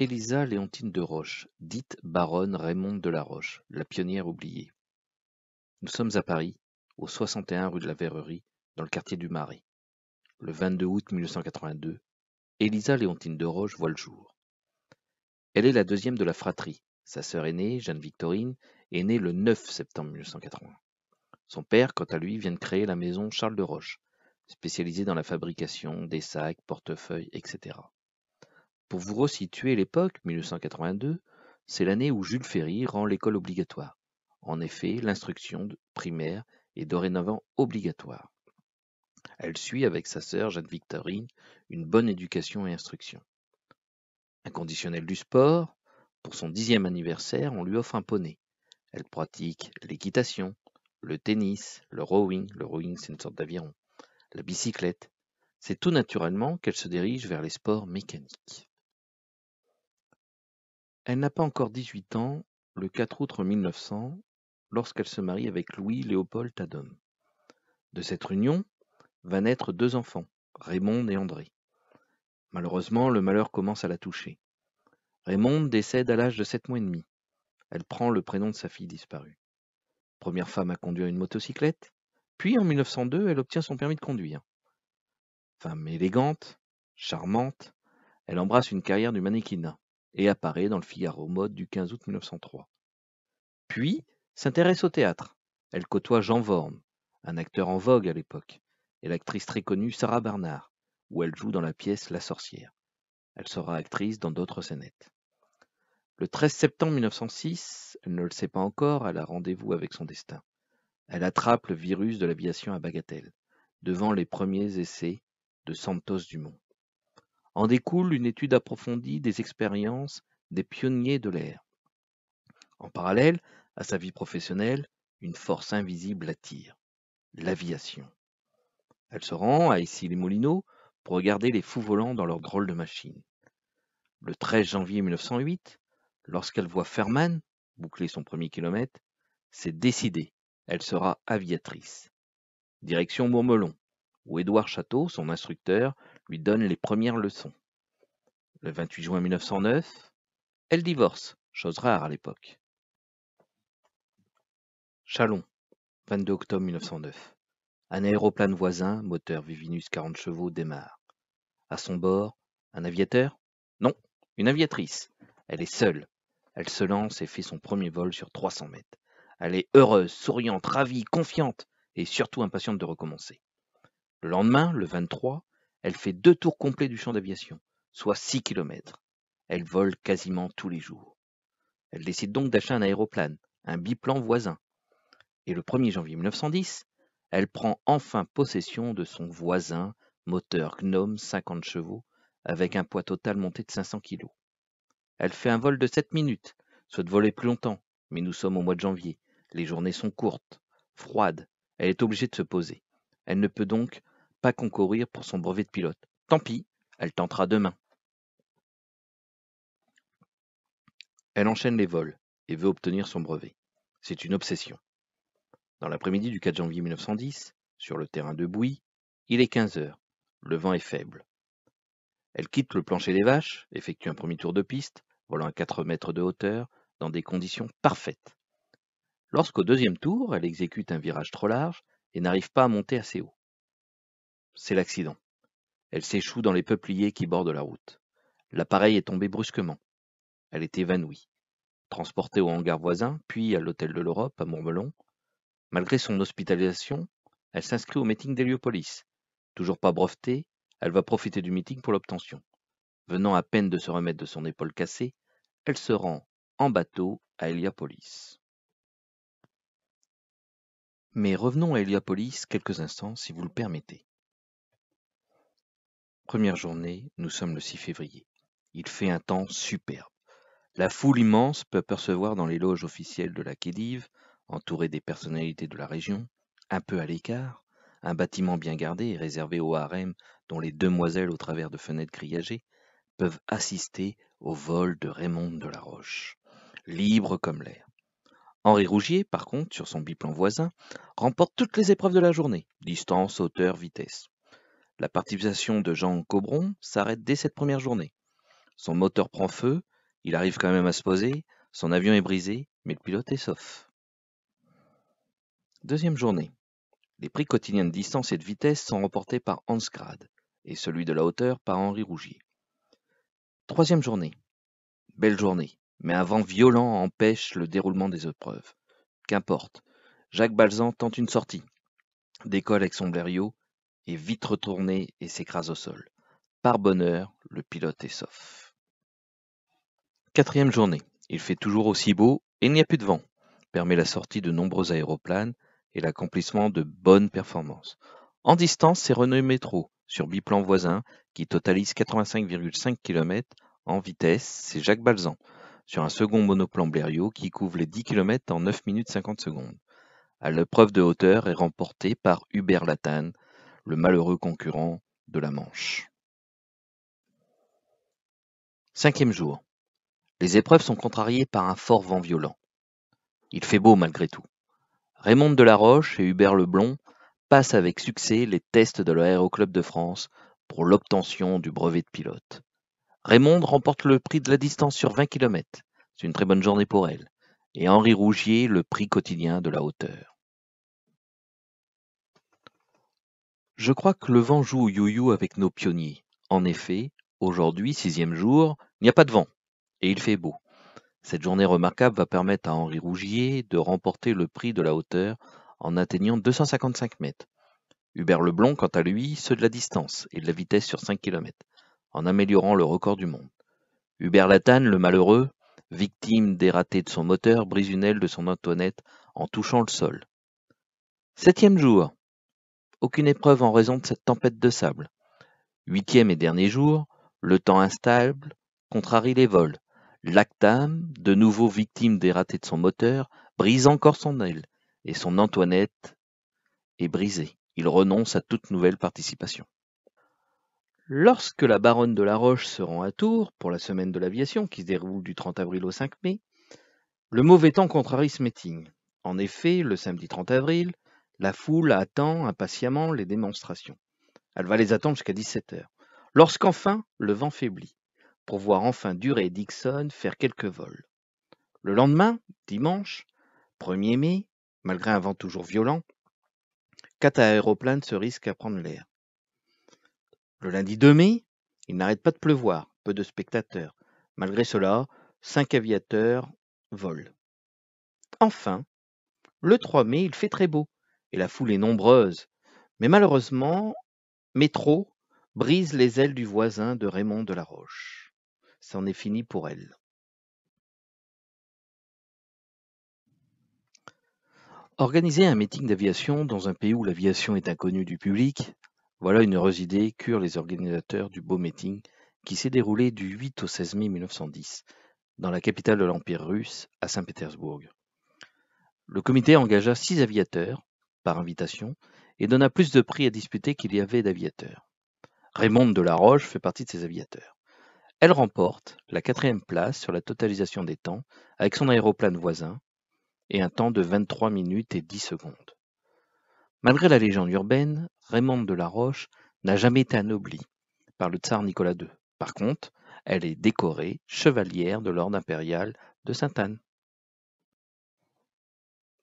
Elisa Léontine de Roche, dite baronne Raymonde de la Roche, la pionnière oubliée. Nous sommes à Paris, au 61 rue de la Verrerie, dans le quartier du Marais. Le 22 août 1982, Elisa Léontine de Roche voit le jour. Elle est la deuxième de la fratrie. Sa sœur aînée, Jeanne Victorine, est née le 9 septembre 1980. Son père, quant à lui, vient de créer la maison Charles de Roche, spécialisée dans la fabrication des sacs, portefeuilles, etc. Pour vous resituer l'époque, 1982, c'est l'année où Jules Ferry rend l'école obligatoire. En effet, l'instruction primaire est dorénavant obligatoire. Elle suit avec sa sœur Jeanne-Victorine une bonne éducation et instruction. Inconditionnelle du sport, pour son dixième anniversaire, on lui offre un poney. Elle pratique l'équitation, le tennis, le rowing, le rowing c'est une sorte d'aviron, la bicyclette. C'est tout naturellement qu'elle se dirige vers les sports mécaniques. Elle n'a pas encore 18 ans le 4 août 1900, lorsqu'elle se marie avec Louis-Léopold Tadon. De cette union va naître deux enfants, Raymonde et André. Malheureusement, le malheur commence à la toucher. Raymonde décède à l'âge de 7 mois et demi. Elle prend le prénom de sa fille disparue. Première femme à conduire une motocyclette, puis en 1902, elle obtient son permis de conduire. Femme élégante, charmante, elle embrasse une carrière du mannequinat et apparaît dans le Figaro Mode du 15 août 1903. Puis, s'intéresse au théâtre. Elle côtoie Jean Vorme, un acteur en vogue à l'époque, et l'actrice très connue Sarah Barnard, où elle joue dans la pièce La sorcière. Elle sera actrice dans d'autres scénettes. Le 13 septembre 1906, elle ne le sait pas encore, elle a rendez-vous avec son destin. Elle attrape le virus de l'aviation à Bagatelle, devant les premiers essais de Santos Dumont. En découle une étude approfondie des expériences des pionniers de l'air. En parallèle à sa vie professionnelle, une force invisible l'attire, l'aviation. Elle se rend à Issy-les-Moulineaux pour regarder les fous volants dans leurs grôle de machines. Le 13 janvier 1908, lorsqu'elle voit Ferman boucler son premier kilomètre, c'est décidé, elle sera aviatrice. Direction Montmelon, où Édouard Château, son instructeur, lui donne les premières leçons. Le 28 juin 1909, elle divorce, chose rare à l'époque. Chalon, 22 octobre 1909. Un aéroplane voisin, moteur Vivinus 40 chevaux, démarre. À son bord, un aviateur Non, une aviatrice. Elle est seule. Elle se lance et fait son premier vol sur 300 mètres. Elle est heureuse, souriante, ravie, confiante et surtout impatiente de recommencer. Le lendemain, le 23, elle fait deux tours complets du champ d'aviation, soit six kilomètres. Elle vole quasiment tous les jours. Elle décide donc d'acheter un aéroplane, un biplan voisin. Et le 1er janvier 1910, elle prend enfin possession de son voisin, moteur Gnome 50 chevaux, avec un poids total monté de 500 kg. Elle fait un vol de sept minutes, souhaite voler plus longtemps, mais nous sommes au mois de janvier, les journées sont courtes, froides, elle est obligée de se poser. Elle ne peut donc pas concourir pour son brevet de pilote, tant pis, elle tentera demain. Elle enchaîne les vols et veut obtenir son brevet. C'est une obsession. Dans l'après-midi du 4 janvier 1910, sur le terrain de Bouy, il est 15 heures. Le vent est faible. Elle quitte le plancher des vaches, effectue un premier tour de piste, volant à 4 mètres de hauteur, dans des conditions parfaites. Lorsqu'au deuxième tour, elle exécute un virage trop large et n'arrive pas à monter assez haut c'est l'accident. Elle s'échoue dans les peupliers qui bordent la route. L'appareil est tombé brusquement. Elle est évanouie. Transportée au hangar voisin, puis à l'hôtel de l'Europe à Montmelon, malgré son hospitalisation, elle s'inscrit au meeting d'Héliopolis. Toujours pas brevetée, elle va profiter du meeting pour l'obtention. Venant à peine de se remettre de son épaule cassée, elle se rend en bateau à Héliopolis. Mais revenons à Héliopolis quelques instants, si vous le permettez. Première journée, nous sommes le 6 février. Il fait un temps superbe. La foule immense peut percevoir dans les loges officielles de la Khedive, entourée des personnalités de la région, un peu à l'écart, un bâtiment bien gardé et réservé au harem dont les demoiselles au travers de fenêtres grillagées peuvent assister au vol de Raymond de la Roche, libre comme l'air. Henri Rougier, par contre, sur son biplan voisin, remporte toutes les épreuves de la journée, distance, hauteur, vitesse. La participation de Jean Cobron s'arrête dès cette première journée. Son moteur prend feu, il arrive quand même à se poser, son avion est brisé, mais le pilote est sauf. Deuxième journée. Les prix quotidiens de distance et de vitesse sont remportés par Hans Grad et celui de la hauteur par Henri Rougier. Troisième journée. Belle journée, mais un vent violent empêche le déroulement des épreuves. Qu'importe, Jacques Balzan tente une sortie, décolle avec son blériot est vite retourné et s'écrase au sol. Par bonheur, le pilote est sauf. Quatrième journée. Il fait toujours aussi beau et il n'y a plus de vent. Permet la sortie de nombreux aéroplanes et l'accomplissement de bonnes performances. En distance, c'est René Métro sur biplan voisin qui totalise 85,5 km. En vitesse, c'est Jacques Balzan sur un second monoplan Blériot qui couvre les 10 km en 9 minutes 50 secondes. À l'épreuve de hauteur est remportée par Hubert Latane le malheureux concurrent de la Manche. Cinquième jour. Les épreuves sont contrariées par un fort vent violent. Il fait beau malgré tout. Raymond Delaroche et Hubert Leblond passent avec succès les tests de l'Aéroclub de France pour l'obtention du brevet de pilote. Raymond remporte le prix de la distance sur 20 km. C'est une très bonne journée pour elle. Et Henri Rougier le prix quotidien de la hauteur. Je crois que le vent joue au yo avec nos pionniers. En effet, aujourd'hui, sixième jour, il n'y a pas de vent, et il fait beau. Cette journée remarquable va permettre à Henri Rougier de remporter le prix de la hauteur en atteignant 255 mètres. Hubert Leblond, quant à lui, ceux de la distance et de la vitesse sur 5 km, en améliorant le record du monde. Hubert Latane, le malheureux, victime des ratés de son moteur, brise une aile de son Antoinette en touchant le sol. Septième jour, aucune épreuve en raison de cette tempête de sable. Huitième et dernier jour, le temps instable contrarie les vols. Lactam, de nouveau victime des ratés de son moteur, brise encore son aile, et son Antoinette est brisée. Il renonce à toute nouvelle participation. Lorsque la baronne de la Roche se rend à Tours pour la semaine de l'aviation qui se déroule du 30 avril au 5 mai, le mauvais temps contrarie ce meeting. En effet, le samedi 30 avril, la foule attend impatiemment les démonstrations. Elle va les attendre jusqu'à 17 heures. Lorsqu'enfin, le vent faiblit, pour voir enfin durer Dixon faire quelques vols. Le lendemain, dimanche, 1er mai, malgré un vent toujours violent, quatre aéroplanes se risquent à prendre l'air. Le lundi 2 mai, il n'arrête pas de pleuvoir, peu de spectateurs. Malgré cela, cinq aviateurs volent. Enfin, le 3 mai, il fait très beau, et la foule est nombreuse. Mais malheureusement, Métro brise les ailes du voisin de Raymond de La Roche. C'en est fini pour elle. Organiser un meeting d'aviation dans un pays où l'aviation est inconnue du public, voilà une heureuse idée qu'eurent les organisateurs du beau meeting qui s'est déroulé du 8 au 16 mai 1910 dans la capitale de l'Empire russe, à Saint-Pétersbourg. Le comité engagea six aviateurs invitation et donna plus de prix à disputer qu'il y avait d'aviateurs. Raymond de la Roche fait partie de ces aviateurs. Elle remporte la quatrième place sur la totalisation des temps avec son aéroplane voisin et un temps de 23 minutes et 10 secondes. Malgré la légende urbaine, Raymond de la Roche n'a jamais été anoblie par le tsar Nicolas II. Par contre, elle est décorée chevalière de l'ordre impérial de Sainte-Anne.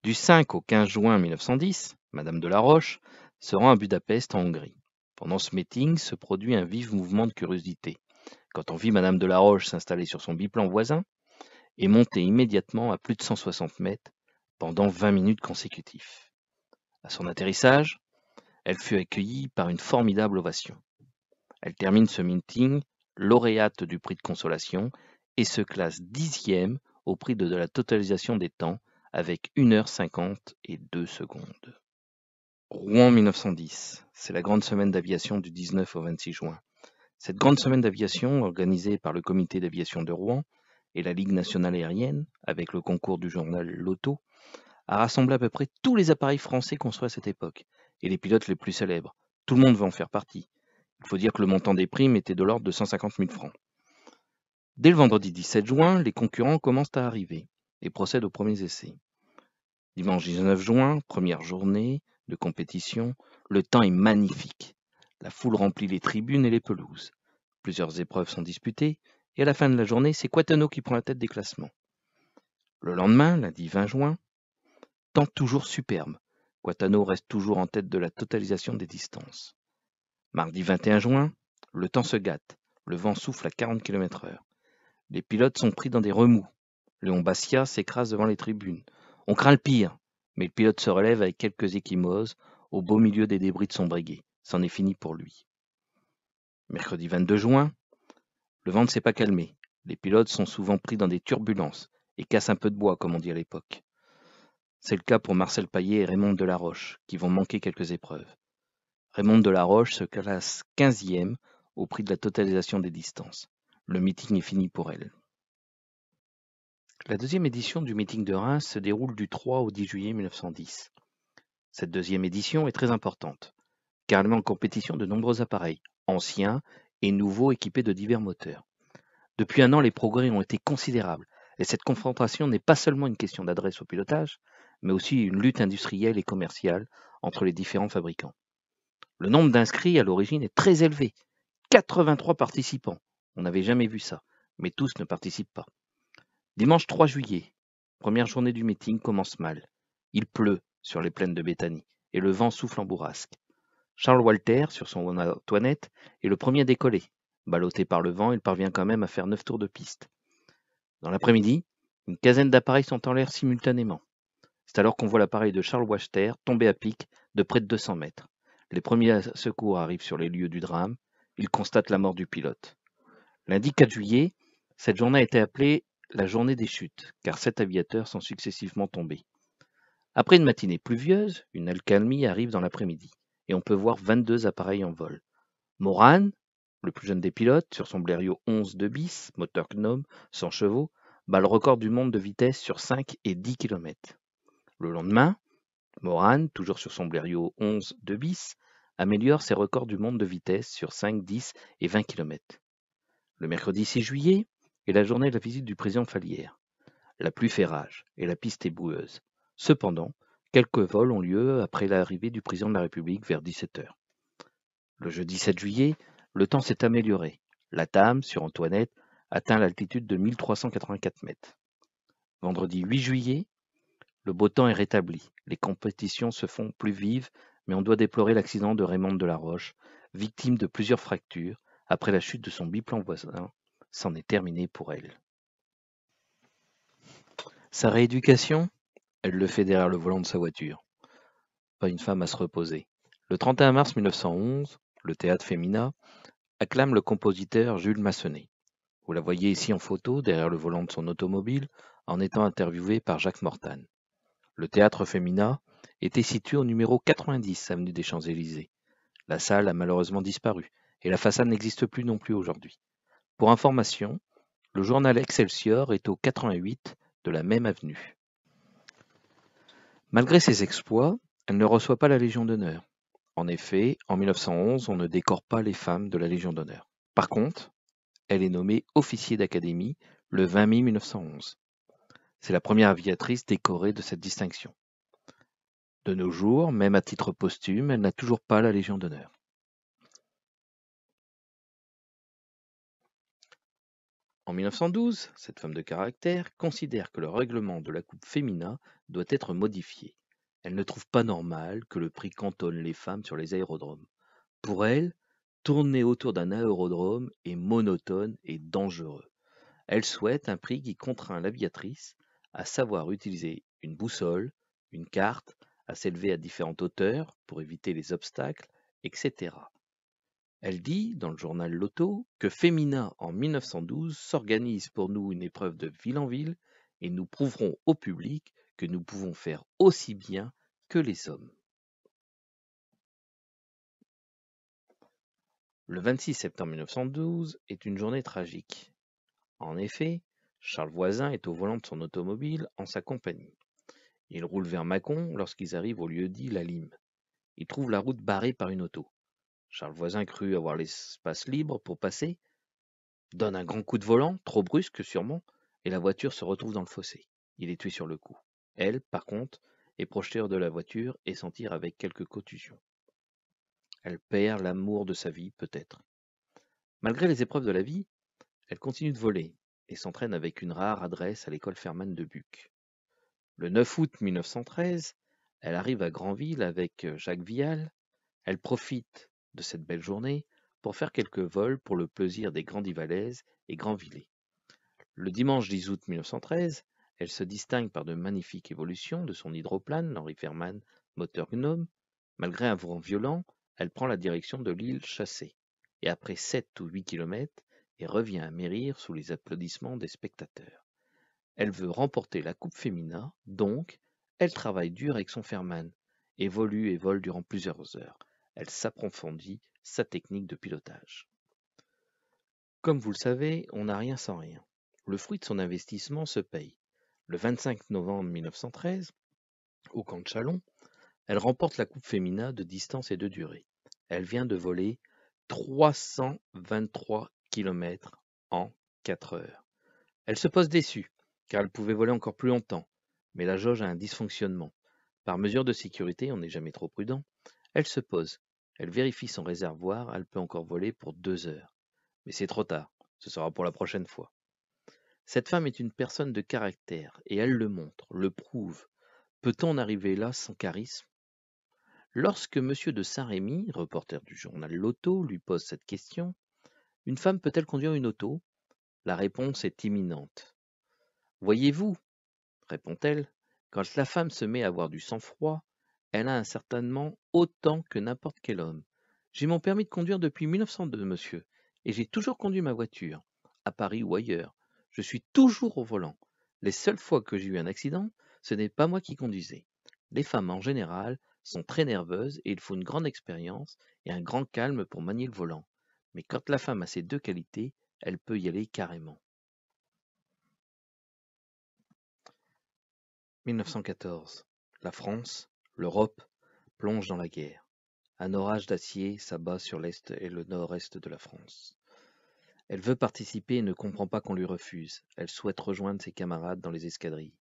Du 5 au 15 juin 1910, Madame de la Roche se rend à Budapest en Hongrie. Pendant ce meeting se produit un vif mouvement de curiosité. Quand on vit Madame de la Roche s'installer sur son biplan voisin et monter immédiatement à plus de 160 mètres pendant 20 minutes consécutives. À son atterrissage, elle fut accueillie par une formidable ovation. Elle termine ce meeting lauréate du prix de consolation et se classe dixième au prix de la totalisation des temps avec 1h50 et 2 secondes. Rouen 1910, c'est la grande semaine d'aviation du 19 au 26 juin. Cette grande semaine d'aviation, organisée par le comité d'aviation de Rouen et la Ligue nationale aérienne, avec le concours du journal Loto, a rassemblé à peu près tous les appareils français construits à cette époque, et les pilotes les plus célèbres. Tout le monde veut en faire partie. Il faut dire que le montant des primes était de l'ordre de 150 000 francs. Dès le vendredi 17 juin, les concurrents commencent à arriver et procèdent aux premiers essais. Dimanche 19 juin, première journée de compétition, le temps est magnifique. La foule remplit les tribunes et les pelouses. Plusieurs épreuves sont disputées et à la fin de la journée, c'est Quatano qui prend la tête des classements. Le lendemain, lundi 20 juin, temps toujours superbe. Quatano reste toujours en tête de la totalisation des distances. Mardi 21 juin, le temps se gâte. Le vent souffle à 40 km/h. Les pilotes sont pris dans des remous. Léon Bastia s'écrase devant les tribunes. On craint le pire, mais le pilote se relève avec quelques échymoses au beau milieu des débris de son briguet, C'en est fini pour lui. Mercredi 22 juin, le vent ne s'est pas calmé. Les pilotes sont souvent pris dans des turbulences et cassent un peu de bois, comme on dit à l'époque. C'est le cas pour Marcel Paillet et Raymond Delaroche, qui vont manquer quelques épreuves. Raymond Delaroche se classe 15e au prix de la totalisation des distances. Le meeting est fini pour elle. La deuxième édition du meeting de Reims se déroule du 3 au 10 juillet 1910. Cette deuxième édition est très importante, car elle met en compétition de nombreux appareils, anciens et nouveaux équipés de divers moteurs. Depuis un an, les progrès ont été considérables, et cette confrontation n'est pas seulement une question d'adresse au pilotage, mais aussi une lutte industrielle et commerciale entre les différents fabricants. Le nombre d'inscrits à l'origine est très élevé, 83 participants. On n'avait jamais vu ça, mais tous ne participent pas. Dimanche 3 juillet, première journée du meeting commence mal. Il pleut sur les plaines de Béthanie et le vent souffle en bourrasque. Charles Walter, sur son Antoinette, est le premier à décoller. Ballotté par le vent, il parvient quand même à faire neuf tours de piste. Dans l'après-midi, une quinzaine d'appareils sont en l'air simultanément. C'est alors qu'on voit l'appareil de Charles Walter tomber à pic de près de 200 mètres. Les premiers secours arrivent sur les lieux du drame. Ils constatent la mort du pilote. Lundi 4 juillet, cette journée a été appelée la journée des chutes, car sept aviateurs sont successivement tombés. Après une matinée pluvieuse, une alcalmie arrive dans l'après-midi, et on peut voir 22 appareils en vol. Moran, le plus jeune des pilotes, sur son Blériot 11 de bis, moteur Gnome, sans chevaux, bat le record du monde de vitesse sur 5 et 10 km. Le lendemain, Moran, toujours sur son Blériot 11 de bis, améliore ses records du monde de vitesse sur 5, 10 et 20 km. Le mercredi 6 juillet, et la journée de la visite du président Falière. La pluie fait rage, et la piste est boueuse. Cependant, quelques vols ont lieu après l'arrivée du président de la République vers 17 h Le jeudi 7 juillet, le temps s'est amélioré. La Tame, sur Antoinette, atteint l'altitude de 1384 mètres. Vendredi 8 juillet, le beau temps est rétabli. Les compétitions se font plus vives, mais on doit déplorer l'accident de Raymond Delaroche, victime de plusieurs fractures après la chute de son biplan voisin S'en est terminé pour elle. Sa rééducation Elle le fait derrière le volant de sa voiture. Pas une femme à se reposer. Le 31 mars 1911, le théâtre Fémina acclame le compositeur Jules Massenet. Vous la voyez ici en photo derrière le volant de son automobile en étant interviewé par Jacques Mortan. Le théâtre Femina était situé au numéro 90 avenue des Champs-Élysées. La salle a malheureusement disparu et la façade n'existe plus non plus aujourd'hui. Pour information, le journal Excelsior est au 88 de la même avenue. Malgré ses exploits, elle ne reçoit pas la Légion d'honneur. En effet, en 1911, on ne décore pas les femmes de la Légion d'honneur. Par contre, elle est nommée officier d'académie le 20 mai 1911. C'est la première aviatrice décorée de cette distinction. De nos jours, même à titre posthume, elle n'a toujours pas la Légion d'honneur. En 1912, cette femme de caractère considère que le règlement de la coupe féminin doit être modifié. Elle ne trouve pas normal que le prix cantonne les femmes sur les aérodromes. Pour elle, tourner autour d'un aérodrome est monotone et dangereux. Elle souhaite un prix qui contraint l'aviatrice à savoir utiliser une boussole, une carte, à s'élever à différentes hauteurs pour éviter les obstacles, etc. Elle dit, dans le journal Loto, que Fémina en 1912, s'organise pour nous une épreuve de ville en ville et nous prouverons au public que nous pouvons faire aussi bien que les hommes. Le 26 septembre 1912 est une journée tragique. En effet, Charles Voisin est au volant de son automobile en sa compagnie. Il roule vers Mâcon lorsqu'ils arrivent au lieu-dit La Lime. Ils trouvent la route barrée par une auto. Charles Voisin crut avoir l'espace libre pour passer, donne un grand coup de volant, trop brusque sûrement, et la voiture se retrouve dans le fossé. Il est tué sur le coup. Elle, par contre, est projetée hors de la voiture et s'en tire avec quelques cotusions. Elle perd l'amour de sa vie, peut-être. Malgré les épreuves de la vie, elle continue de voler et s'entraîne avec une rare adresse à l'école Ferman de Buc. Le 9 août 1913, elle arrive à Granville avec euh, Jacques Vial. Elle profite de cette belle journée pour faire quelques vols pour le plaisir des Grandivalaises et Grandvillers. Le dimanche 10 août 1913, elle se distingue par de magnifiques évolutions de son hydroplane, l'Henri Ferman, moteur Gnome. Malgré un vent violent, elle prend la direction de l'île Chassé, et après 7 ou 8 kilomètres, elle revient à mérir sous les applaudissements des spectateurs. Elle veut remporter la Coupe Féminin, donc elle travaille dur avec son Ferman, évolue et vole durant plusieurs heures elle s'approfondit sa technique de pilotage. Comme vous le savez, on n'a rien sans rien. Le fruit de son investissement se paye. Le 25 novembre 1913, au camp de Chalon, elle remporte la Coupe Fémina de distance et de durée. Elle vient de voler 323 km en 4 heures. Elle se pose déçue, car elle pouvait voler encore plus longtemps, mais la jauge a un dysfonctionnement. Par mesure de sécurité, on n'est jamais trop prudent, elle se pose elle vérifie son réservoir, elle peut encore voler pour deux heures. Mais c'est trop tard, ce sera pour la prochaine fois. Cette femme est une personne de caractère, et elle le montre, le prouve. Peut-on arriver là sans charisme Lorsque M. de Saint-Rémy, reporter du journal L'Auto, lui pose cette question, une femme peut-elle conduire une auto La réponse est imminente. Voyez-vous, répond-elle, quand la femme se met à avoir du sang-froid, elle a un certainement autant que n'importe quel homme. J'ai mon permis de conduire depuis 1902, monsieur, et j'ai toujours conduit ma voiture, à Paris ou ailleurs. Je suis toujours au volant. Les seules fois que j'ai eu un accident, ce n'est pas moi qui conduisais. Les femmes en général sont très nerveuses et il faut une grande expérience et un grand calme pour manier le volant. Mais quand la femme a ces deux qualités, elle peut y aller carrément. 1914. La France, L'Europe plonge dans la guerre. Un orage d'acier s'abat sur l'est et le nord-est de la France. Elle veut participer et ne comprend pas qu'on lui refuse. Elle souhaite rejoindre ses camarades dans les escadrilles.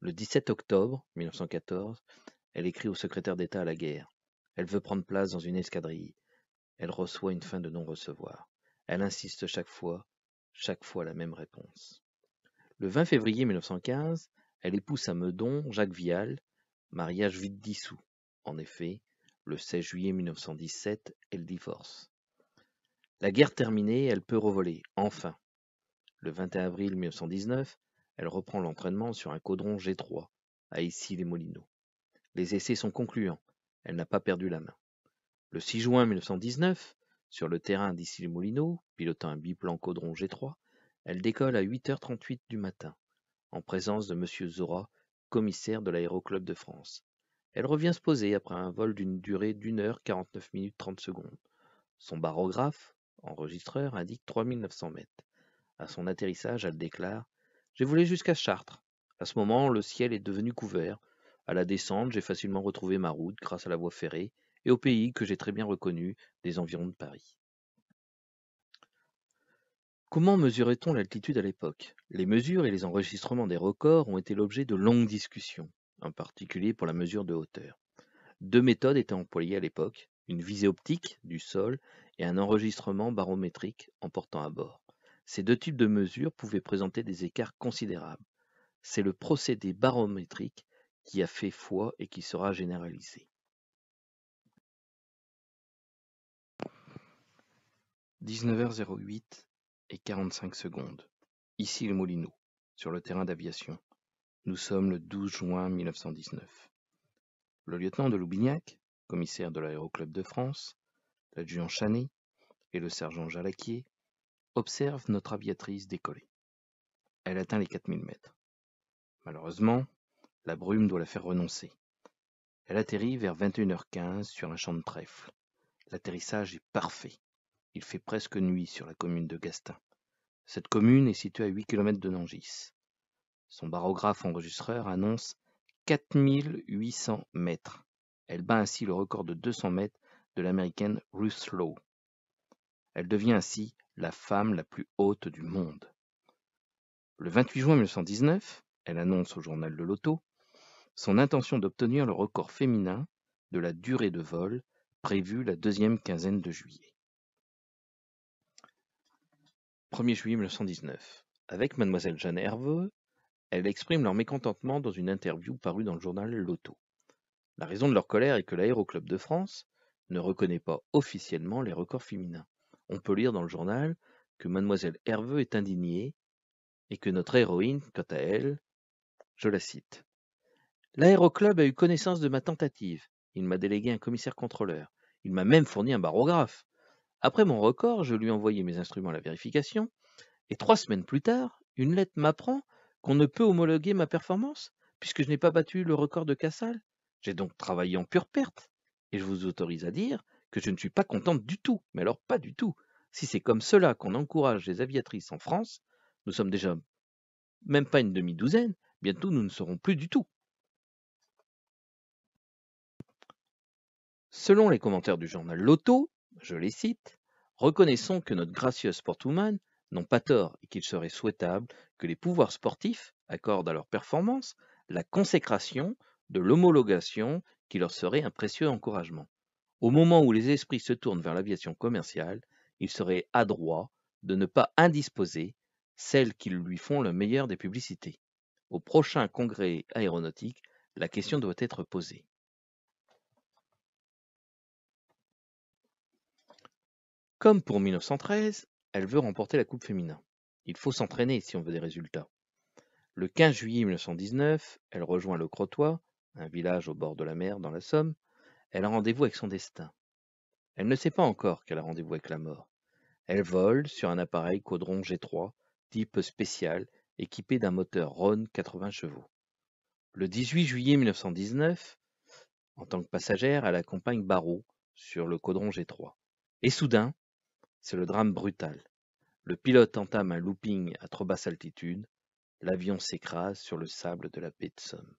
Le 17 octobre 1914, elle écrit au secrétaire d'État à la guerre. Elle veut prendre place dans une escadrille. Elle reçoit une fin de non-recevoir. Elle insiste chaque fois, chaque fois la même réponse. Le 20 février 1915, elle épouse à Meudon Jacques Vial, Mariage vite dissous, en effet, le 16 juillet 1917, elle divorce. La guerre terminée, elle peut revoler, enfin. Le 21 avril 1919, elle reprend l'entraînement sur un caudron G3, à Issy-les-Moulineaux. Les essais sont concluants, elle n'a pas perdu la main. Le 6 juin 1919, sur le terrain d'Issy-les-Moulineaux, pilotant un biplan caudron G3, elle décolle à 8h38 du matin, en présence de M. Zora, commissaire de l'aéroclub de France. Elle revient se poser après un vol d'une durée d'une heure 49 minutes 30 secondes. Son barographe, enregistreur, indique 3900 mètres. À son atterrissage, elle déclare J'ai volé jusqu'à Chartres. À ce moment, le ciel est devenu couvert. À la descente, j'ai facilement retrouvé ma route grâce à la voie ferrée et au pays que j'ai très bien reconnu des environs de Paris. Comment mesurait-on l'altitude à l'époque Les mesures et les enregistrements des records ont été l'objet de longues discussions, en particulier pour la mesure de hauteur. Deux méthodes étaient employées à l'époque, une visée optique du sol et un enregistrement barométrique en portant à bord. Ces deux types de mesures pouvaient présenter des écarts considérables. C'est le procédé barométrique qui a fait foi et qui sera généralisé. « 19h08, 45 secondes, ici le Moulineau, sur le terrain d'aviation. Nous sommes le 12 juin 1919. Le lieutenant de Loubignac, commissaire de l'aéroclub de France, l'adjudant Chanet et le sergent Jalaquier observent notre aviatrice décoller. Elle atteint les 4000 mètres. Malheureusement, la brume doit la faire renoncer. Elle atterrit vers 21h15 sur un champ de trèfle. L'atterrissage est parfait. Il fait presque nuit sur la commune de Gastin. Cette commune est située à 8 km de Nangis. Son barographe enregistreur annonce 4800 mètres. Elle bat ainsi le record de 200 mètres de l'américaine Ruth Lowe. Elle devient ainsi la femme la plus haute du monde. Le 28 juin 1919, elle annonce au journal de l'auto son intention d'obtenir le record féminin de la durée de vol prévue la deuxième quinzaine de juillet. 1er juillet 1919. Avec mademoiselle Jeanne Herveux, elle exprime leur mécontentement dans une interview parue dans le journal Loto. La raison de leur colère est que l'Aéroclub de France ne reconnaît pas officiellement les records féminins. On peut lire dans le journal que mademoiselle Herveux est indignée et que notre héroïne, quant à elle, je la cite, L'aéroclub a eu connaissance de ma tentative. Il m'a délégué un commissaire contrôleur. Il m'a même fourni un barographe. Après mon record, je lui ai envoyé mes instruments à la vérification, et trois semaines plus tard, une lettre m'apprend qu'on ne peut homologuer ma performance, puisque je n'ai pas battu le record de Cassal. J'ai donc travaillé en pure perte, et je vous autorise à dire que je ne suis pas contente du tout, mais alors pas du tout. Si c'est comme cela qu'on encourage les aviatrices en France, nous sommes déjà même pas une demi-douzaine, bientôt nous ne serons plus du tout. Selon les commentaires du journal Loto, je les cite, Reconnaissons que notre gracieuse sportwoman n'ont pas tort et qu'il serait souhaitable que les pouvoirs sportifs accordent à leur performance la consécration de l'homologation qui leur serait un précieux encouragement. Au moment où les esprits se tournent vers l'aviation commerciale, il serait adroit de ne pas indisposer celles qui lui font le meilleur des publicités. Au prochain congrès aéronautique, la question doit être posée. Comme pour 1913, elle veut remporter la Coupe féminin. Il faut s'entraîner si on veut des résultats. Le 15 juillet 1919, elle rejoint le Crotoy, un village au bord de la mer dans la Somme. Elle a rendez-vous avec son destin. Elle ne sait pas encore qu'elle a rendez-vous avec la mort. Elle vole sur un appareil Caudron G3, type spécial, équipé d'un moteur Rhône 80 chevaux. Le 18 juillet 1919, en tant que passagère, elle accompagne Barreau sur le Caudron G3. Et soudain, c'est le drame brutal. Le pilote entame un looping à trop basse altitude, l'avion s'écrase sur le sable de la baie de Somme.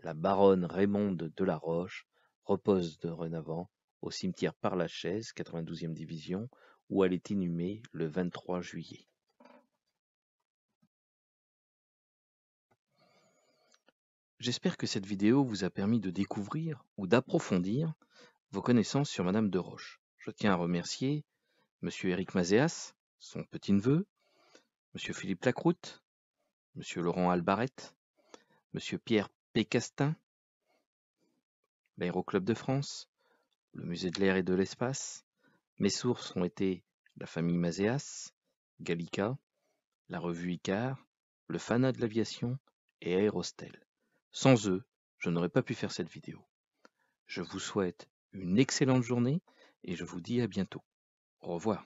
La baronne Raymonde Delaroche repose dorénavant au cimetière Parlachaise, 92e division, où elle est inhumée le 23 juillet. J'espère que cette vidéo vous a permis de découvrir ou d'approfondir vos connaissances sur Madame de Roche. Je tiens à remercier M. Éric Mazéas, son petit-neveu, Monsieur Philippe Lacroute, M. Laurent Albaret, M. Pierre Pécastin, l'Aéroclub de France, le Musée de l'air et de l'espace. Mes sources ont été la famille Mazéas, Gallica, la revue Icar, le Fana de l'aviation et Aérostel. Sans eux, je n'aurais pas pu faire cette vidéo. Je vous souhaite une excellente journée et je vous dis à bientôt. Au revoir.